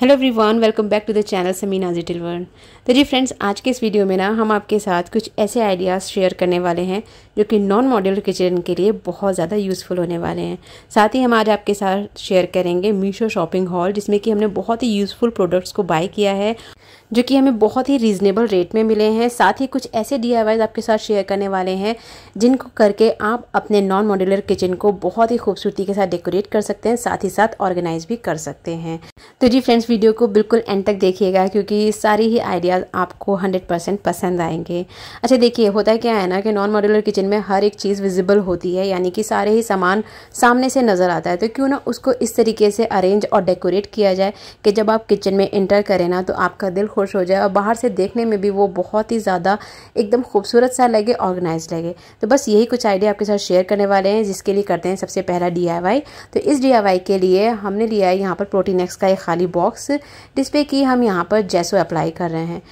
hello everyone welcome back to the channel Samina ji टिलवर तो जी फ्रेंड्स आज के इस वीडियो में ना हम आपके साथ कुछ ऐसे आइडियाज़ शेयर करने वाले हैं जो कि नॉन मॉड्यूलर किचन के लिए बहुत ज़्यादा यूज़फुल होने वाले हैं साथ ही हम आज आपके साथ शेयर करेंगे मीशो शॉपिंग हॉल जिसमें कि हमने बहुत ही यूज़फुल प्रोडक्ट्स को बाय किया है जो कि हमें बहुत ही रीज़नेबल रेट में मिले हैं साथ ही कुछ ऐसे डी आपके साथ शेयर करने वाले हैं जिनको करके आप अपने नॉन मॉड्यूलर किचन को बहुत ही खूबसूरती के साथ डेकोरेट कर सकते हैं साथ ही साथ ऑर्गेनाइज भी कर सकते हैं तो जी फ्रेंड्स वीडियो को बिल्कुल एंड तक देखिएगा क्योंकि सारी ही आइडियाज़ आपको हंड्रेड पसंद आएंगे अच्छा देखिए होता है क्या है ना कि नॉन मॉड्यूलर किचन में हर एक चीज़ विजिबल होती है यानी कि सारे ही सामान सामने से नज़र आता है तो क्यों ना उसको इस तरीके से अरेंज और डेकोरेट किया जाए कि जब आप किचन में इंटर करें ना तो आपका दिल खुश हो जाए और बाहर से देखने में भी वो बहुत ही ज़्यादा एकदम खूबसूरत सा लगे ऑर्गेनाइज लगे तो बस यही कुछ आइडिया आपके साथ शेयर करने वाले हैं जिसके लिए करते हैं सबसे पहला डी तो इस डी के लिए हमने लिया है यहाँ पर प्रोटीनेक्स का एक खाली बॉक्स जिस पर कि हम यहाँ पर जैसो अप्लाई कर रहे हैं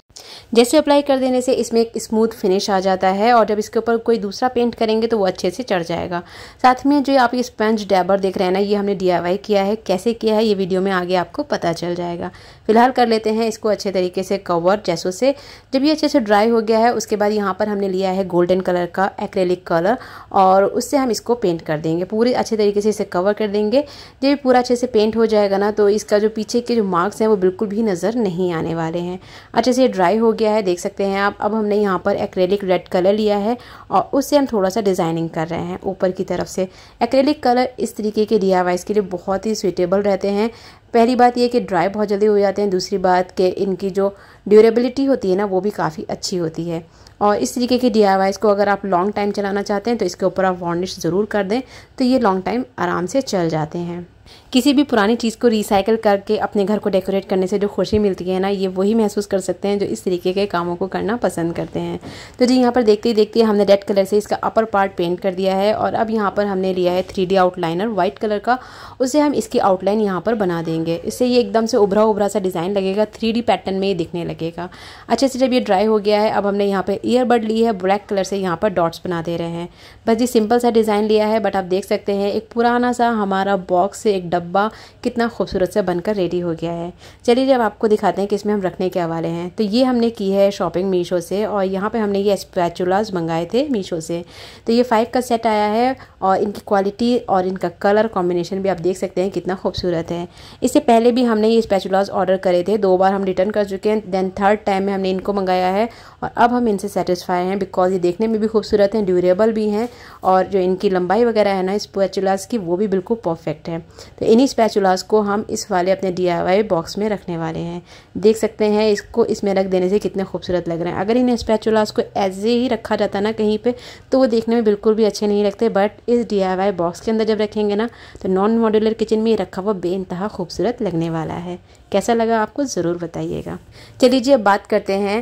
जैसे अप्लाई कर देने से इसमें एक स्मूथ फिनिश आ जाता है और जब इसके ऊपर कोई दूसरा पेंट करेंगे तो वो अच्छे से चढ़ जाएगा साथ में जो आप ये स्पंज डैबर देख रहे हैं ना ये हमने डी किया है कैसे किया है ये वीडियो में आगे आपको पता चल जाएगा फिलहाल कर लेते हैं इसको अच्छे तरीके से कवर जैसो से जब ये अच्छे से ड्राई हो गया है उसके बाद यहाँ पर हमने लिया है गोल्डन कलर का एक्रेलिक कलर और उससे हम इसको पेंट कर देंगे पूरे अच्छे तरीके से इसे कवर कर देंगे जब ये पूरा अच्छे से पेंट हो जाएगा ना तो इसका जो पीछे के जो मार्क्स हैं वो बिल्कुल भी नज़र नहीं आने वाले हैं अच्छे से ड्राई ड्राई हो गया है देख सकते हैं आप अब हमने यहाँ पर एक्रेलिक रेड कलर लिया है और उससे हम थोड़ा सा डिज़ाइनिंग कर रहे हैं ऊपर की तरफ से एक्रेलिक कलर इस तरीके के डी के लिए बहुत ही सुइटेबल रहते हैं पहली बात ये कि ड्राई बहुत जल्दी हो जाते हैं दूसरी बात कि इनकी जो ड्यूरेबिलिटी होती है ना वो भी काफ़ी अच्छी होती है और इस तरीके की डी को अगर आप लॉन्ग टाइम चलाना चाहते हैं तो इसके ऊपर आप वार्निश ज़रूर कर दें तो ये लॉन्ग टाइम आराम से चल जाते हैं किसी भी पुरानी चीज़ को रिसाइकल करके अपने घर को डेकोरेट करने से जो खुशी मिलती है ना ये वही महसूस कर सकते हैं जो इस तरीके के कामों को करना पसंद करते हैं तो जी यहाँ पर देखते ही देखते हमने रेड कलर से इसका अपर पार्ट पेंट कर दिया है और अब यहाँ पर हमने लिया है three D outliner white colour का उसे हम इसकी आउटलाइन यहाँ पर बना देंगे इससे ये एकदम से उभरा उभरा सा डिज़ाइन लगेगा थ्री पैटर्न में ये दिखने लगे लगेगा अच्छे से जब ये ड्राई हो गया है अब हमने यहाँ पे ईयरबड ली है ब्लैक कलर से यहाँ पर डॉट्स बना दे रहे हैं बस ये सिंपल सा डिज़ाइन लिया है बट आप देख सकते हैं एक पुराना सा हमारा बॉक्स से एक डब्बा कितना खूबसूरत सा बनकर रेडी हो गया है चलिए जब आपको दिखाते हैं कि इसमें हम रखने के हवाले हैं तो ये हमने की है शॉपिंग मीशो से और यहाँ पर हमने ये स्पैचुलाज मंगाए थे मीशो से तो ये फाइव का सेट आया है और इनकी क्वालिटी और इनका कलर कॉम्बिनेशन भी आप देख सकते हैं कितना खूबसूरत है इससे पहले भी हमने ये स्पैचुलाज ऑर्डर करे थे दो बार हम रिटर्न कर चुके हैं देन एंड थर्ड टाइम में हमने इनको मंगाया है और अब हम इनसे सेटिस्फाई हैं बिकॉज ये देखने में भी खूबसूरत हैं ड्यूरेबल भी हैं और जो इनकी लंबाई वगैरह है ना इस पैचुलास की वो भी बिल्कुल परफेक्ट है तो इन्हीं स्पैचुलास को हम इस वाले अपने डी बॉक्स में रखने वाले हैं देख सकते हैं इसको इसमें रख देने से कितने खूबसूरत लग रहे हैं अगर इन्हें स्पैचुलास को ऐसे ही रखा जाता ना कहीं पर तो वो देखने में बिल्कुल भी अच्छे नहीं लगते बट इस डी बॉक्स के अंदर जब रखेंगे ना तो नॉन मॉड्यूलर किचन में ये रखा हुआ बेानतहा खूबसूरत लगने वाला है कैसा लगा आपको ज़रूर बताइएगा चलिए जी अब बात करते हैं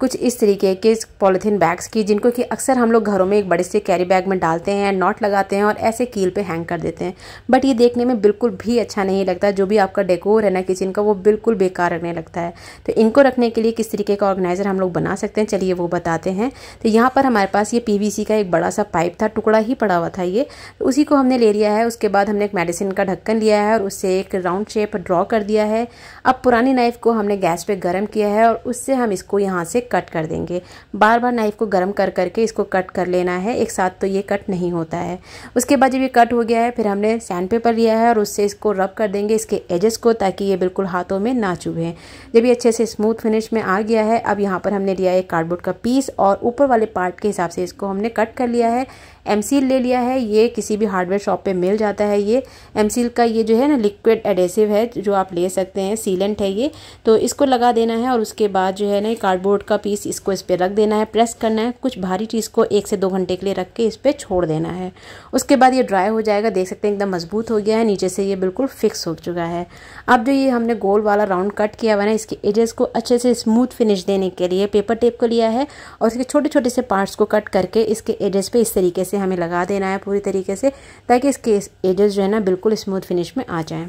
कुछ इस तरीके के पॉलीथीन बैग्स की जिनको कि अक्सर हम लोग घरों में एक बड़े से कैरी बैग में डालते हैं नॉट लगाते हैं और ऐसे कील पे हैंग कर देते हैं बट ये देखने में बिल्कुल भी अच्छा नहीं लगता जो भी आपका डेकोर है ना किचन का वो बिल्कुल बेकार रखने लगता है तो इनको रखने के लिए किस तरीके का ऑर्गेनाइज़र हम लोग बना सकते हैं चलिए वो बताते हैं तो यहाँ पर हमारे पास ये पी का एक बड़ा सा पाइप था टुकड़ा ही पड़ा हुआ था ये तो उसी को हमने ले लिया है उसके बाद हमने एक मेडिसिन का ढक्कन लिया है और उससे एक राउंड शेप ड्रॉ कर दिया है अब पुरानी नाइफ़ को हमने गैस पर गर्म किया है और उससे हम इसको यहाँ से कट कर देंगे बार बार नाइफ़ को गर्म कर करके इसको कट कर लेना है एक साथ तो ये कट नहीं होता है उसके बाद जब ये कट हो गया है फिर हमने सैंड पेपर लिया है और उससे इसको रब कर देंगे इसके एजेस को ताकि ये बिल्कुल हाथों में ना चुभें जब ये अच्छे से स्मूथ फिनिश में आ गया है अब यहाँ पर हमने लिया है कार्डबोर्ड का पीस और ऊपर वाले पार्ट के हिसाब से इसको हमने कट कर लिया है एम ले लिया है ये किसी भी हार्डवेयर शॉप पे मिल जाता है ये एम का ये जो है ना लिक्विड एडेसिव है जो आप ले सकते हैं सीलेंट है ये तो इसको लगा देना है और उसके बाद जो है ना कार्डबोर्ड का पीस इसको इस पर रख देना है प्रेस करना है कुछ भारी चीज़ को एक से दो घंटे के लिए रख के इस पर छोड़ देना है उसके बाद ये ड्राई हो जाएगा देख सकते हैं एकदम मजबूत हो गया है नीचे से ये बिल्कुल फिक्स हो चुका है अब जो ये हमने गोल वाला राउंड कट किया हुआ ना इसके एजेस को अच्छे से स्मूथ फिनिश देने के लिए पेपर टेप को लिया है और इसके छोटे छोटे से पार्ट्स को कट करके इसके एजेस पे इस तरीके से हमें लगा देना है पूरी तरीके से ताकि इसके एजेस जो है ना बिल्कुल स्मूथ फिनिश में आ जाएँ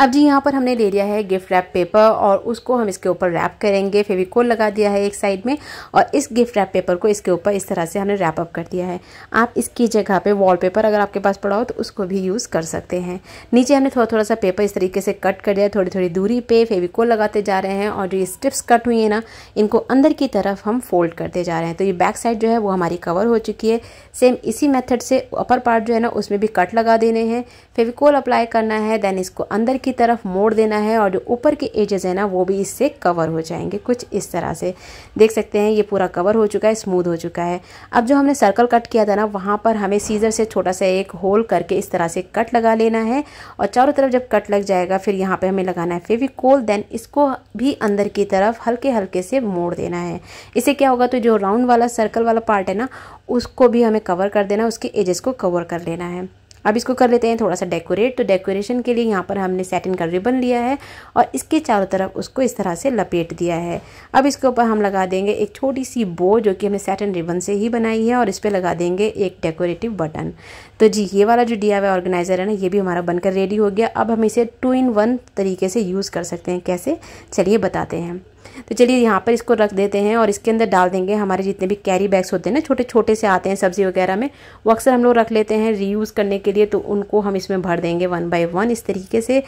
अब जी यहाँ पर हमने ले लिया है गिफ्ट रैप पेपर और उसको हम इसके ऊपर रैप करेंगे फेविकोल लगा दिया है एक साइड में और इस गिफ्ट रैप पेपर को इसके ऊपर इस तरह से हमने रैप अप कर दिया है आप इसकी जगह पे वॉलपेपर अगर आपके पास पड़ा हो तो उसको भी यूज़ कर सकते हैं नीचे हमने थोड़ा थोड़ा सा पेपर इस तरीके से कट कर दिया थोड़ी थोड़ी दूरी पर फेविकोल लगाते जा रहे हैं और जो ये स्टिप्स कट हुई है ना इनको अंदर की तरफ हम फोल्ड करते जा रहे हैं तो ये बैक साइड जो है वो हमारी कवर हो चुकी है सेम इसी मेथड से अपर पार्ट जो है ना उसमें भी कट लगा देने हैं फेविकोल अप्लाई करना है देन इसको अंदर की तरफ मोड़ देना है और जो ऊपर के एजेस है ना वो भी इससे कवर हो जाएंगे कुछ इस तरह से देख सकते हैं ये पूरा कवर हो चुका है स्मूद हो चुका है अब जो हमने सर्कल कट किया था ना वहाँ पर हमें सीजर से छोटा सा एक होल करके इस तरह से कट लगा लेना है और चारों तरफ जब कट लग जाएगा फिर यहाँ पर हमें लगाना है फेविकोल देन इसको भी अंदर की तरफ हल्के हल्के से मोड़ देना है इससे क्या होगा तो जो राउंड वाला सर्कल वाला पार्ट है ना उसको भी हमें कवर कर देना उसके एजेस को कवर कर लेना है अब इसको कर लेते हैं थोड़ा सा डेकोरेट तो डेकोरेशन के लिए यहाँ पर हमने सेटिन का रिबन लिया है और इसके चारों तरफ उसको इस तरह से लपेट दिया है अब इसके ऊपर हम लगा देंगे एक छोटी सी बो जो कि हमने सेटिन रिबन से ही बनाई है और इस पर लगा देंगे एक डेकोरेटिव बटन तो जी ये वाला जो डी ऑर्गेनाइज़र है ना ये भी हमारा बनकर रेडी हो गया अब हम इसे टू इन वन तरीके से यूज़ कर सकते हैं कैसे चलिए बताते हैं तो चलिए यहाँ पर इसको रख देते हैं और इसके अंदर डाल देंगे हमारे जितने भी कैरी बैग्स होते हैं ना छोटे छोटे से आते हैं सब्ज़ी वगैरह में वो अक्सर हम लोग रख लेते हैं रीयूज़ करने के लिए तो उनको हम इसमें भर देंगे वन बाई वन इस तरीके से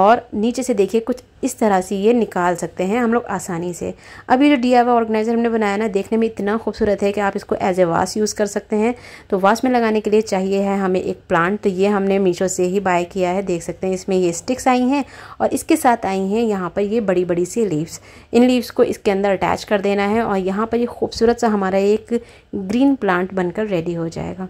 और नीचे से देखिए कुछ इस तरह से ये निकाल सकते हैं हम लोग आसानी से अब ये जो डी ऑर्गेनाइज़र हमने बनाया ना देखने में इतना खूबसूरत है कि आप इसको एज ए वास यूज़ कर सकते हैं तो वास में लगाने के लिए चाहिए है हमें एक प्लांट तो ये हमने मीशो से ही बाय किया है देख सकते हैं इसमें ये स्टिक्स आई हैं और इसके साथ आई हैं यहाँ पर ये बड़ी बड़ी सी लीव्स इन लीव्स को इसके अंदर अटैच कर देना है और यहाँ पर ये खूबसूरत सा हमारा एक ग्रीन प्लांट बनकर रेडी हो जाएगा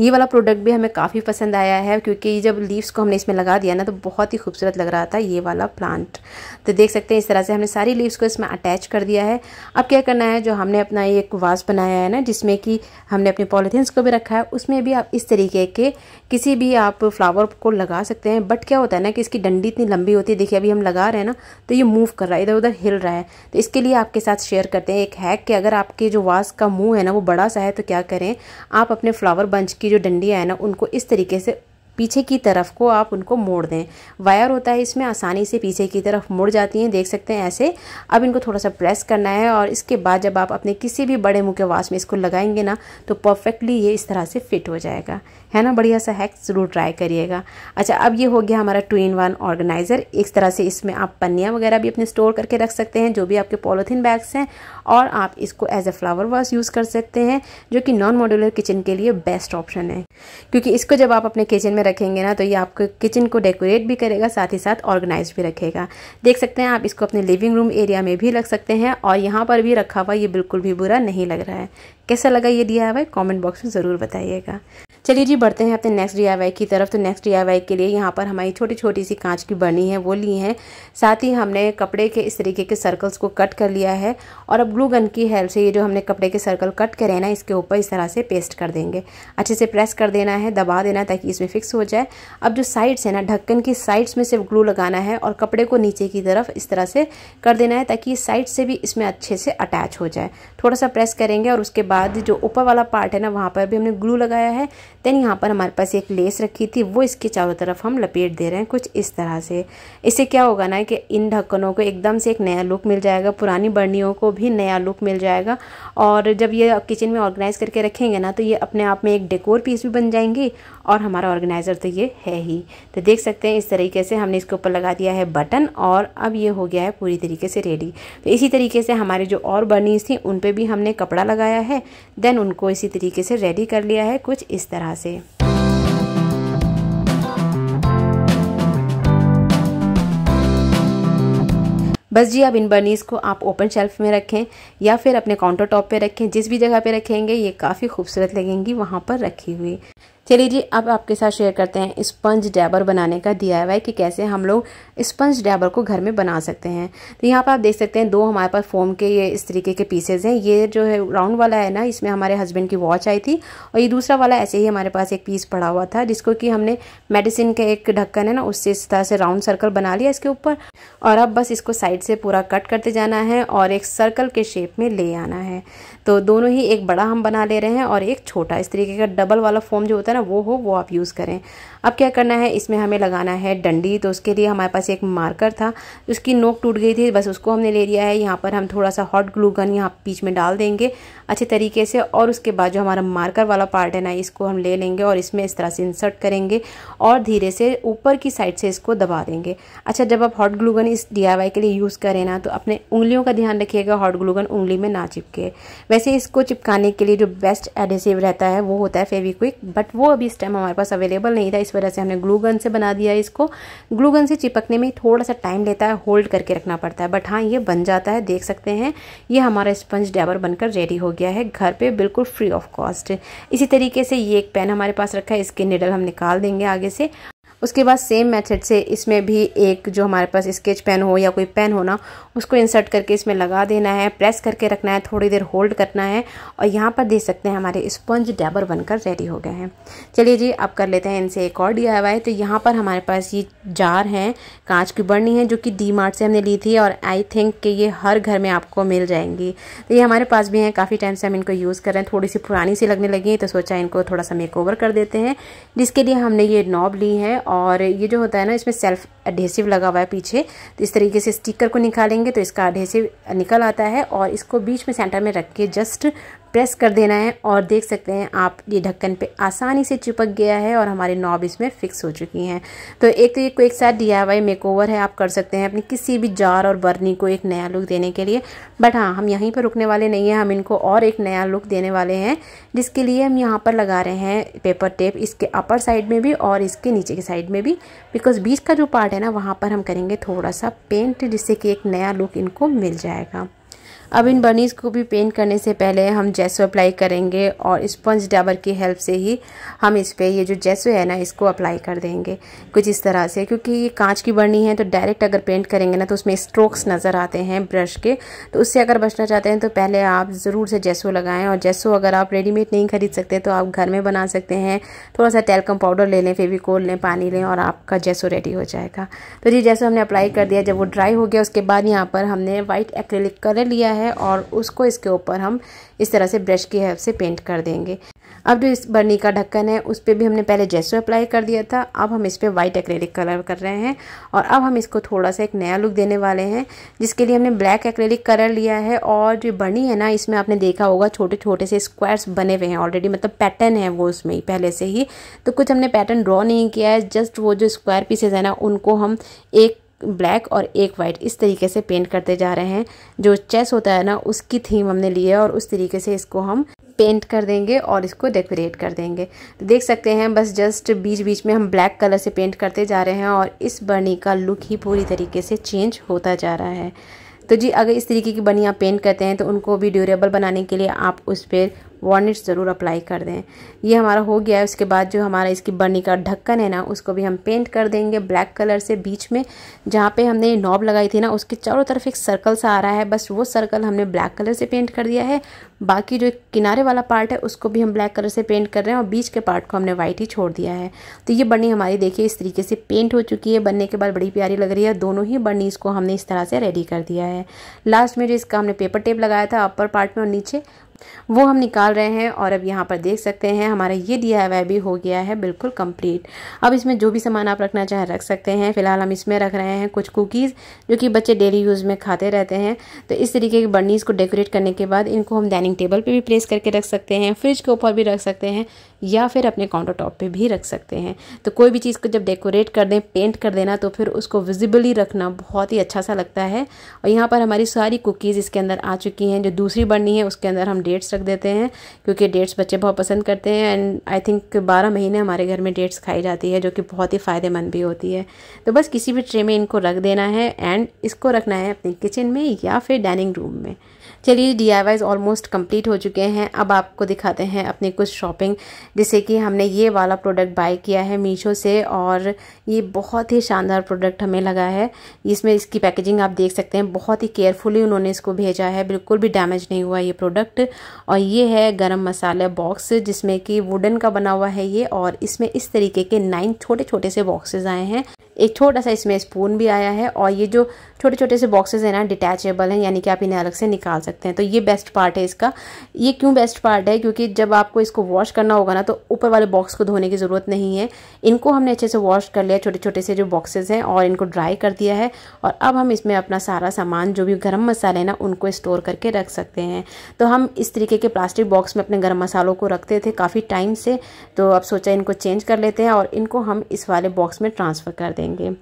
ये वाला प्रोडक्ट भी हमें काफ़ी पसंद आया है क्योंकि जब लीव्स को हमने इसमें लगा दिया ना तो बहुत ही खूबसूरत लग रहा था ये वाला प्लांट तो देख सकते हैं इस तरह से हमने सारी लीव्स को इसमें अटैच कर दिया है अब क्या करना है जो हमने अपना एक वास बनाया है ना जिसमें कि हमने अपने पॉलीथीन्स को भी रखा है उसमें भी आप इस तरीके के किसी भी आप फ्लावर को लगा सकते हैं बट क्या होता है ना कि इसकी डंडी इतनी लंबी होती है देखिए अभी हम लगा रहे हैं ना तो ये मूव कर रहा है इधर उधर हिल रहा है तो इसके लिए आपके साथ शेयर करते हैं एक हैक कि अगर आपके जो वास का मुँह है ना वो बड़ा सा है तो क्या करें आप अपने फ्लावर बन की जो डंडियाँ हैं ना उनको इस तरीके से पीछे की तरफ को आप उनको मोड़ दें वायर होता है इसमें आसानी से पीछे की तरफ मुड़ जाती हैं देख सकते हैं ऐसे अब इनको थोड़ा सा प्रेस करना है और इसके बाद जब आप अपने किसी भी बड़े मुँह वाश में इसको लगाएंगे ना तो परफेक्टली ये इस तरह से फिट हो जाएगा है ना बढ़िया सा हैक ज़रूर ट्राई करिएगा अच्छा अब ये हो गया हमारा टू इन वन ऑर्गेनाइज़र इस तरह से इसमें आप पन्नियाँ वगैरह भी अपने स्टोर करके रख सकते हैं जो भी आपके पॉलीथीन बैग्स हैं और आप इसको as a flower vase use कर सकते हैं जो कि नॉन मॉड्यूलर किचन के लिए बेस्ट ऑप्शन है क्योंकि इसको जब आप अपने किचन में रखेंगे ना तो ये आपको किचन को डेकोरेट भी करेगा साथ ही साथ ऑर्गेनाइज भी रखेगा देख सकते हैं आप इसको अपने लिविंग रूम एरिया में भी रख सकते हैं और यहाँ पर भी रखा हुआ ये बिल्कुल भी बुरा नहीं लग रहा है कैसा लगा ये डी कमेंट बॉक्स में ज़रूर बताइएगा चलिए जी बढ़ते हैं अपने नेक्स्ट डी की तरफ तो नेक्स्ट डी के लिए यहाँ पर हमारी छोटी छोटी सी कांच की बनी है वो ली है साथ ही हमने कपड़े के इस तरीके के सर्कल्स को कट कर लिया है और अब ग्लू गन की हेल्प से ये जो हमने कपड़े के सर्कल कट करे हैं ना इसके ऊपर इस तरह से पेस्ट कर देंगे अच्छे से प्रेस कर देना है दबा देना ताकि इसमें फिक्स हो जाए अब जो साइड्स है ना ढक्कन की साइड्स में सिर्फ ग्लू लगाना है और कपड़े को नीचे की तरफ इस तरह से कर देना है ताकि साइड से भी इसमें अच्छे से अटैच हो जाए थोड़ा सा प्रेस करेंगे और उसके बाद बाद जो ऊपर वाला पार्ट है ना वहाँ पर भी हमने ग्लू लगाया है देन यहाँ पर हमारे पास एक लेस रखी थी वो इसके चारों तरफ हम लपेट दे रहे हैं कुछ इस तरह से इससे क्या होगा ना कि इन ढक्कनों को एकदम से एक नया लुक मिल जाएगा पुरानी बर्नियों को भी नया लुक मिल जाएगा और जब ये किचन में ऑर्गेनाइज करके रखेंगे ना तो ये अपने आप में एक डेकोर पीस भी बन जाएंगे और हमारा ऑर्गेनाइज़र तो ये है ही तो देख सकते हैं इस तरीके से हमने इसके ऊपर लगा दिया है बटन और अब ये हो गया है पूरी तरीके से रेडी तो इसी तरीके से हमारे जो और बर्नीस थी उन पर भी हमने कपड़ा लगाया है देन उनको इसी तरीके से रेडी कर लिया है कुछ इस तरह से बस जी अब इन बर्नीस को आप ओपन शेल्फ में रखें या फिर अपने काउंटर टॉप पे रखें जिस भी जगह पे रखेंगे ये काफ़ी खूबसूरत लगेंगी वहाँ पर रखी हुई चलिए जी अब आपके साथ शेयर करते हैं स्पंज डैबर बनाने का है कि कैसे हम लोग स्पंज डैबर को घर में बना सकते हैं तो यहाँ पर आप देख सकते हैं दो हमारे पास फोम के ये इस तरीके के पीसेज हैं ये जो है राउंड वाला है ना इसमें हमारे हस्बैंड की वॉच आई थी और ये दूसरा वाला ऐसे ही हमारे पास एक पीस पड़ा हुआ था जिसको कि हमने मेडिसिन के एक ढक्कन है ना उससे इस तरह से राउंड सर्कल बना लिया इसके ऊपर और अब बस इसको साइड से पूरा कट करते जाना है और एक सर्कल के शेप में ले आना है तो दोनों ही एक बड़ा हम बना ले रहे हैं और एक छोटा इस तरीके का डबल वाला फोम जो होता है वगैरह वो हो वो आप यूज़ करें अब क्या करना है इसमें हमें लगाना है डंडी तो उसके लिए हमारे पास एक मार्कर था उसकी नोक टूट गई थी बस उसको हमने ले लिया है यहाँ पर हम थोड़ा सा हॉट ग्लू गन यहाँ बीच में डाल देंगे अच्छे तरीके से और उसके बाद जो हमारा मार्कर वाला पार्ट है ना इसको हम ले लेंगे और इसमें इस तरह से इंसर्ट करेंगे और धीरे से ऊपर की साइड से इसको दबा देंगे अच्छा जब आप हॉट ग्लू गन इस डी के लिए यूज़ करें ना तो अपने उंगलियों का ध्यान रखिएगा हॉट ग्लू गन उंगली में ना चिपके वैसे इसको चिपकाने के लिए जो बेस्ट एडेसिव रहता है वो होता है फेविक्विक बट वो अभी इस टाइम हमारे पास अवेलेबल नहीं था इस वजह से हमने ग्लू गन से बना दिया इसको ग्लू गन से चिपकने में थोड़ा सा टाइम लेता है होल्ड करके रखना पड़ता है बट हाँ ये बन जाता है देख सकते हैं ये हमारा स्पंज डैबर बनकर रेडी हो गया है घर पर बिल्कुल फ्री ऑफ कॉस्ट इसी तरीके से ये एक पेन हमारे पास रखा है इसके निडल हम निकाल देंगे आगे से उसके बाद सेम मेथड से इसमें भी एक जो हमारे पास स्केच पेन हो या कोई पेन हो ना उसको इंसर्ट करके इसमें लगा देना है प्रेस करके रखना है थोड़ी देर होल्ड करना है और यहाँ पर देख सकते हैं हमारे स्पंज डैबर बनकर रेडी हो गए हैं चलिए जी अब कर लेते हैं इनसे एक और डी तो यहाँ पर हमारे पास ये जार हैं कांच की बढ़नी है जो कि डी मार्ट से हमने ली थी और आई थिंक कि ये हर घर में आपको मिल जाएंगी तो ये हमारे पास भी हैं काफ़ी टाइम से हम इनको यूज़ कर रहे हैं थोड़ी सी पुरानी सी लगने लगी है तो सोचा इनको थोड़ा सा मेक कर देते हैं जिसके लिए हमने ये नॉब ली है और ये जो होता है ना इसमें सेल्फ एडहेसिव लगा हुआ है पीछे तो इस तरीके से स्टिकर को निकालेंगे तो इसका एडहेसिव निकल आता है और इसको बीच में सेंटर में रख के जस्ट प्रेस कर देना है और देख सकते हैं आप ये ढक्कन पे आसानी से चिपक गया है और हमारे नॉब इसमें फिक्स हो चुकी हैं तो एक तो ये क्विक साथ डी आई मेकओवर है आप कर सकते हैं अपनी किसी भी जार और बर्नी को एक नया लुक देने के लिए बट हाँ हम यहीं पर रुकने वाले नहीं हैं हम इनको और एक नया लुक देने वाले हैं जिसके लिए हम यहाँ पर लगा रहे हैं पेपर टेप इसके अपर साइड में भी और इसके नीचे के साइड में भी बिकॉज बीच का जो पार्ट है ना वहाँ पर हम करेंगे थोड़ा सा पेंट जिससे कि एक नया लुक इनको मिल जाएगा अब इन बनीज़ को भी पेंट करने से पहले हम जैसो अप्लाई करेंगे और स्पंज डाबर की हेल्प से ही हम इस पर ये जो जैसो है ना इसको अप्लाई कर देंगे कुछ इस तरह से क्योंकि ये कांच की बर्नी है तो डायरेक्ट अगर पेंट करेंगे ना तो उसमें स्ट्रोक्स नज़र आते हैं ब्रश के तो उससे अगर बचना चाहते हैं तो पहले आप ज़रूर से जैसो लगाएं और जैसो अगर आप रेडीमेड नहीं खरीद सकते तो आप घर में बना सकते हैं थोड़ा सा टेलकम पाउडर ले लें फेविकोल लें पानी लें और आपका जैसो रेडी हो जाएगा तो जी जैसो हमने अप्लाई कर दिया जब वो ड्राई हो गया उसके बाद यहाँ पर हमने वाइट एक्रेलिक कलर लिया है है और उसको इसके ऊपर हम इस तरह से ब्रश की हेल्प से पेंट कर देंगे अब जो इस बर्नी का ढक्कन है उस पर भी हमने पहले जेसो अप्लाई कर दिया था अब हम इस पर वाइट एक्रेलिक कलर कर रहे हैं और अब हम इसको थोड़ा सा एक नया लुक देने वाले हैं जिसके लिए हमने ब्लैक एक्रेलिक कलर लिया है और जो बर्नी है ना इसमें आपने देखा होगा छोटे छोटे से स्क्वायर्स बने हुए हैं ऑलरेडी मतलब पैटर्न है वो उसमें ही पहले से ही तो कुछ हमने पैटर्न ड्रॉ नहीं किया है जस्ट वो जो स्क्वायर पीसेज है ना उनको हम एक ब्लैक और एक वाइट इस तरीके से पेंट करते जा रहे हैं जो चेस होता है ना उसकी थीम हमने ली है और उस तरीके से इसको हम पेंट कर देंगे और इसको डेकोरेट कर देंगे तो देख सकते हैं बस जस्ट बीच बीच में हम ब्लैक कलर से पेंट करते जा रहे हैं और इस बनी का लुक ही पूरी तरीके से चेंज होता जा रहा है तो जी अगर इस तरीके की बनी आप पेंट करते हैं तो उनको भी ड्यूरेबल बनाने के लिए आप उस पर वार्निश ज़रूर अप्लाई कर दें ये हमारा हो गया है उसके बाद जो हमारा इसकी बनी का ढक्कन है ना उसको भी हम पेंट कर देंगे ब्लैक कलर से बीच में जहाँ पे हमने नॉब लगाई थी ना उसके चारों तरफ एक सर्कल सा आ रहा है बस वो सर्कल हमने ब्लैक कलर से पेंट कर दिया है बाकी जो किनारे वाला पार्ट है उसको भी हम ब्लैक कलर से पेंट कर रहे हैं और बीच के पार्ट को हमने वाइट ही छोड़ दिया है तो ये बनी हमारी देखिए इस तरीके से पेंट हो चुकी है बनने के बाद बड़ी प्यारी लग रही है दोनों ही बर्नी इसको हमने इस तरह से रेडी कर दिया है लास्ट में जो इसका हमने पेपर टेप लगाया था अपर पार्ट में और नीचे वो हम निकाल रहे हैं और अब यहाँ पर देख सकते हैं हमारा ये डी भी हो गया है बिल्कुल कंप्लीट अब इसमें जो भी सामान आप रखना चाहें रख सकते हैं फिलहाल हम इसमें रख रहे हैं कुछ कुकीज़ जो कि बच्चे डेली यूज़ में खाते रहते हैं तो इस तरीके की बर्नीज़ को डेकोरेट करने के बाद इनको हम डाइनिंग टेबल पर भी प्लेस करके रख सकते हैं फ्रिज के ऊपर भी रख सकते हैं या फिर अपने काउंटर टॉप पर भी रख सकते हैं तो कोई भी चीज़ को जब डेकोरेट कर दें पेंट कर देना तो फिर उसको विजिबली रखना बहुत ही अच्छा सा लगता है और यहाँ पर हमारी सारी कुकीज़ इसके अंदर आ चुकी हैं जो दूसरी बर्नी है उसके अंदर हम डेट्स रख देते हैं क्योंकि डेट्स बच्चे बहुत पसंद करते हैं एंड आई थिंक बारह महीने हमारे घर में डेट्स खाई जाती है जो कि बहुत ही फ़ायदेमंद भी होती है तो बस किसी भी ट्रे में इनको रख देना है एंड इसको रखना है अपने किचन में या फिर डाइनिंग रूम में चलिए D I Ys almost complete हो चुके हैं अब आपको दिखाते हैं अपनी कुछ शॉपिंग जैसे कि हमने ये वाला प्रोडक्ट बाय किया है मीशो से और ये बहुत ही शानदार प्रोडक्ट हमें लगा है इसमें इसकी पैकेजिंग आप देख सकते हैं बहुत ही केयरफुली उन्होंने इसको भेजा है बिल्कुल भी डैमेज नहीं हुआ ये प्रोडक्ट और ये है गर्म मसाला बॉक्स जिसमें कि वुडन का बना हुआ है ये और इसमें इस तरीके के नाइन छोटे छोटे से बॉक्सेज आए हैं एक छोटा सा इसमें स्पून भी आया है और ये जो छोटे छोटे से बॉक्सेस हैं ना डिटैचेबल हैं यानी कि आप इन्हें अलग से निकाल सकते हैं तो ये बेस्ट पार्ट है इसका ये क्यों बेस्ट पार्ट है क्योंकि जब आपको इसको वॉश करना होगा ना तो ऊपर वाले बॉक्स को धोने की ज़रूरत नहीं है इनको हमने अच्छे से वॉश कर लिया छोटे छोटे से जो बॉक्सेज हैं और इनको ड्राई कर दिया है और अब हम इसमें अपना सारा सामान जो भी गर्म मसाले हैं ना उनको स्टोर करके रख सकते हैं तो हम इस तरीके के प्लास्टिक बॉक्स में अपने गर्म मसालों को रखते थे काफ़ी टाइम से तो अब सोचा इनको चेंज कर लेते हैं और इनको हम इस वाले बॉक्स में ट्रांसफ़र कर देंगे रहेंगे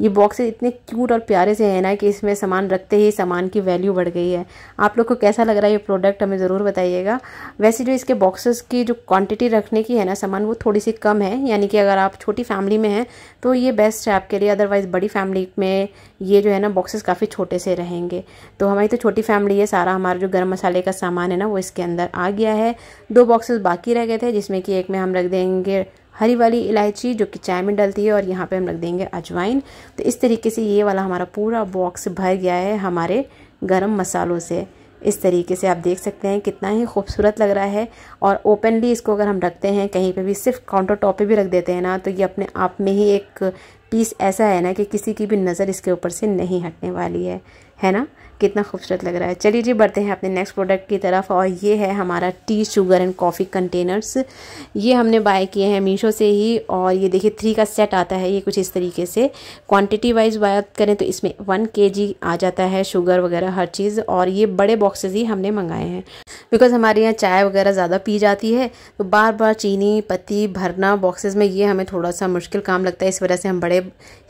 ये बॉक्सेस इतने क्यूट और प्यारे से हैं ना कि इसमें सामान रखते ही सामान की वैल्यू बढ़ गई है आप लोग को कैसा लग रहा है ये प्रोडक्ट हमें ज़रूर बताइएगा वैसे जो इसके बॉक्सेस की जो क्वांटिटी रखने की है ना सामान वो थोड़ी सी कम है यानी कि अगर आप छोटी फैमिली में हैं तो ये बेस्ट है आपके लिए अदरवाइज़ बड़ी फैमिली में ये जो है ना बॉक्सेस काफ़ी छोटे से रहेंगे तो हमारी तो छोटी फैमिली है सारा हमारा जो गर्म मसाले का सामान है ना वो इसके अंदर आ गया है दो बॉक्सेस बाकी रह गए थे जिसमें कि एक में हम रख देंगे हरी वाली इलायची जो कि चाय में डलती है और यहाँ पे हम रख देंगे अजवाइन तो इस तरीके से ये वाला हमारा पूरा बॉक्स भर गया है हमारे गरम मसालों से इस तरीके से आप देख सकते हैं कितना ही खूबसूरत लग रहा है और ओपनली इसको अगर हम रखते हैं कहीं पे भी सिर्फ काउंटर टॉप पे भी रख देते हैं ना तो ये अपने आप में ही एक पीस ऐसा है ना कि किसी की भी नज़र इसके ऊपर से नहीं हटने वाली है है ना कितना खूबसूरत लग रहा है चलिए जी बढ़ते हैं अपने नेक्स्ट प्रोडक्ट की तरफ और ये है हमारा tea sugar and coffee containers ये हमने बाय किए हैं मीशो से ही और ये देखिए थ्री का सेट आता है ये कुछ इस तरीके से क्वांटिटी वाइज बात करें तो इसमें वन के आ जाता है शुगर वगैरह हर चीज़ और ये बड़े बॉक्सेज ही हमने मंगाए हैं बिकॉज़ हमारे यहाँ चाय वगैरह ज़्यादा पी जाती है तो बार बार चीनी पत्ती भरना बॉक्सेज में ये हमें थोड़ा सा मुश्किल काम लगता है इस वजह से हम बड़े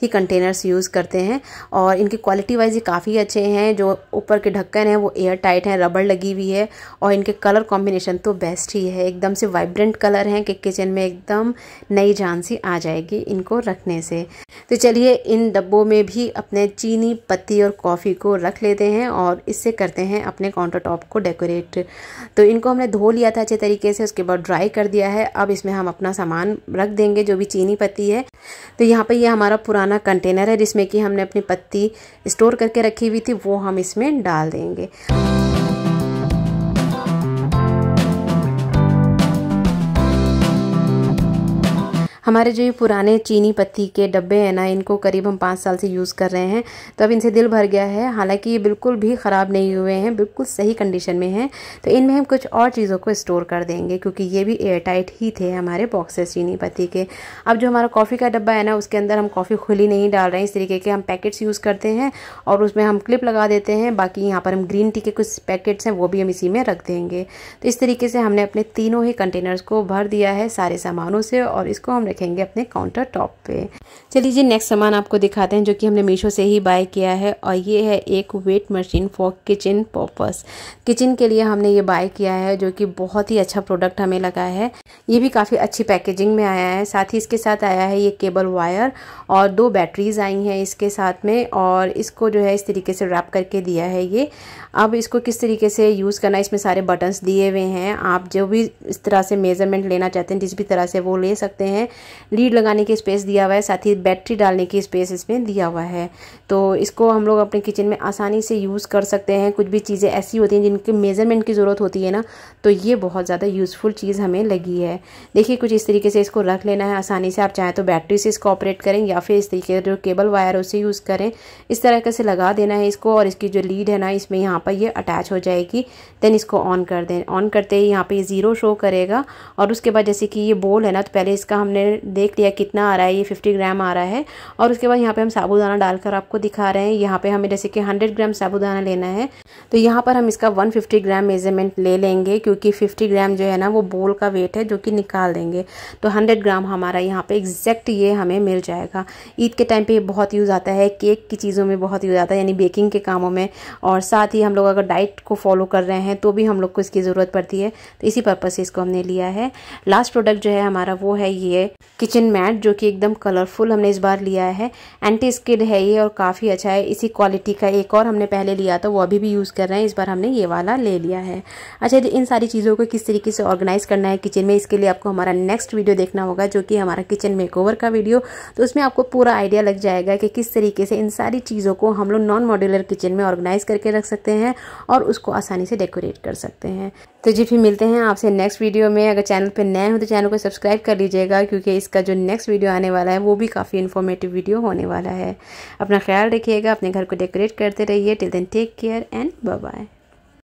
ही कंटेनर्स यूज़ करते हैं और इनकी क्वालिटी वाइज ये काफ़ी अच्छे हैं जो ऊपर के ढक्कन हैं वो एयर टाइट हैं रबड़ लगी हुई है और इनके कलर कॉम्बिनेशन तो बेस्ट ही है एकदम से वाइब्रेंट कलर हैं कि किचन में एकदम नई जान सी आ जाएगी इनको रखने से तो चलिए इन डब्बों में भी अपने चीनी पत्ती और कॉफ़ी को रख लेते हैं और इससे करते हैं अपने काउंटर टॉप को डेकोरेट तो इनको हमने धो लिया था अच्छे तरीके से उसके बाद ड्राई कर दिया है अब इसमें हम अपना सामान रख देंगे जो भी चीनी पत्ती है तो यहाँ पर ये यह हमारा पुराना पुराना कंटेनर है जिसमें कि हमने अपनी पत्ती स्टोर करके रखी हुई थी वो हम इसमें डाल देंगे हमारे जो ये पुराने चीनी पत्ती के डब्बे हैं ना इनको करीब हम पाँच साल से यूज़ कर रहे हैं तो अब इनसे दिल भर गया है हालांकि ये बिल्कुल भी ख़राब नहीं हुए हैं बिल्कुल सही कंडीशन में हैं तो इनमें हम कुछ और चीज़ों को स्टोर कर देंगे क्योंकि ये भी एयर टाइट ही थे हमारे बॉक्सेस चीनी पत्ती के अब जो हमारा कॉफ़ी का डब्बा है ना उसके अंदर हम कॉफ़ी खुली नहीं डाल रहे हैं इस तरीके के हम पैकेट्स यूज़ करते हैं और उसमें हम क्लिप लगा देते हैं बाकी यहाँ पर हम ग्रीन टी के कुछ पैकेट्स हैं वो भी हम इसी में रख देंगे तो इस तरीके से हमने अपने तीनों ही कंटेनर्स को भर दिया है सारे सामानों से और इसको हम रखेंगे अपने काउंटर टॉप पे चलिए जी नेक्स्ट सामान आपको दिखाते हैं जो कि हमने मीशो से ही बाय किया है और ये है एक weight machine for kitchen purpose kitchen के लिए हमने ये बाय किया है जो कि बहुत ही अच्छा प्रोडक्ट हमें लगा है ये भी काफ़ी अच्छी पैकेजिंग में आया है साथ ही इसके साथ आया है ये केबल वायर और दो बैटरीज आई हैं इसके साथ में और इसको जो है इस तरीके से रैप करके दिया है ये अब इसको किस तरीके से यूज़ करना इसमें सारे बटन्स दिए हुए हैं आप जो भी इस तरह से मेज़रमेंट लेना चाहते हैं जिस भी तरह से वो ले सकते हैं लीड लगाने की स्पेस दिया हुआ है साथ ही बैटरी डालने की स्पेस इसमें दिया हुआ है तो इसको हम लोग अपने किचन में आसानी से यूज़ कर सकते हैं कुछ भी चीज़ें ऐसी होती हैं जिनकी मेज़रमेंट की ज़रूरत होती है ना तो ये बहुत ज़्यादा यूज़फुल चीज़ हमें लगी है देखिए कुछ इस तरीके से इसको रख लेना है आसानी से आप चाहें तो बैटरी से इसको ऑपरेट करें या फिर इस तरीके से जो केबल वायर उसे यूज़ करें इस तरह से लगा देना है इसको और इसकी जो लीड है ना इसमें यहाँ पर ये अटैच हो जाएगी देन इसको ऑन कर दें ऑन करते ही यहाँ पर ये ज़ीरो शो करेगा और उसके बाद जैसे कि ये बोल है ना तो पहले इसका हमने देख लिया कितना आ रहा है ये फिफ्टी ग्राम आ रहा है और उसके बाद यहाँ पर हम साबुदाना डालकर आपको दिखा रहे हैं यहाँ पर हमें जैसे कि हंड्रेड ग्राम साबुदाना लेना है तो यहाँ पर हम इसका वन फिफ्टी ग्राम मेजरमेंट ले लेंगे क्योंकि फिफ्टी ग्राम जो है ना वो बोल का वेट है जो कि निकाल देंगे तो हंड्रेड ग्राम हमारा यहाँ पर एग्जैक्ट ये हमें मिल जाएगा ईद के टाइम पर ये बहुत यूज़ आता है केक की चीज़ों में बहुत यूज़ आता है यानी बेकिंग के कामों में और साथ ही हम लोग अगर डाइट को फॉलो कर रहे हैं तो भी हम लोग को इसकी ज़रूरत पड़ती है तो इसी पर्पज़ से इसको हमने लिया है लास्ट प्रोडक्ट जो है हमारा वो है ये किचन मैट जो कि एकदम कलरफुल हमने इस बार लिया है एंटी स्किड है ये और काफ़ी अच्छा है इसी क्वालिटी का एक और हमने पहले लिया था वो अभी भी यूज़ कर रहे हैं इस बार हमने ये वाला ले लिया है अच्छा इन सारी चीज़ों को किस तरीके से ऑर्गेनाइज़ करना है किचन में इसके लिए आपको हमारा नेक्स्ट वीडियो देखना होगा जो कि हमारा किचन मेकओवर का वीडियो तो उसमें आपको पूरा आइडिया लग जाएगा कि किस तरीके से इन सारी चीज़ों को हम लोग नॉन मॉड्यूलर किचन में ऑर्गेनाइज़ करके रख सकते हैं और उसको आसानी से डेकोरेट कर सकते हैं तो जी फिर मिलते हैं आपसे नेक्स्ट वीडियो में अगर चैनल पर नए हो तो चैनल को सब्सक्राइब कर लीजिएगा क्योंकि इसका जो नेक्स्ट वीडियो आने वाला है वो भी काफ़ी इन्फॉर्मेटिव वीडियो होने वाला है अपना ख्याल रखिएगा अपने घर को डेकोरेट करते रहिए till then take care and bye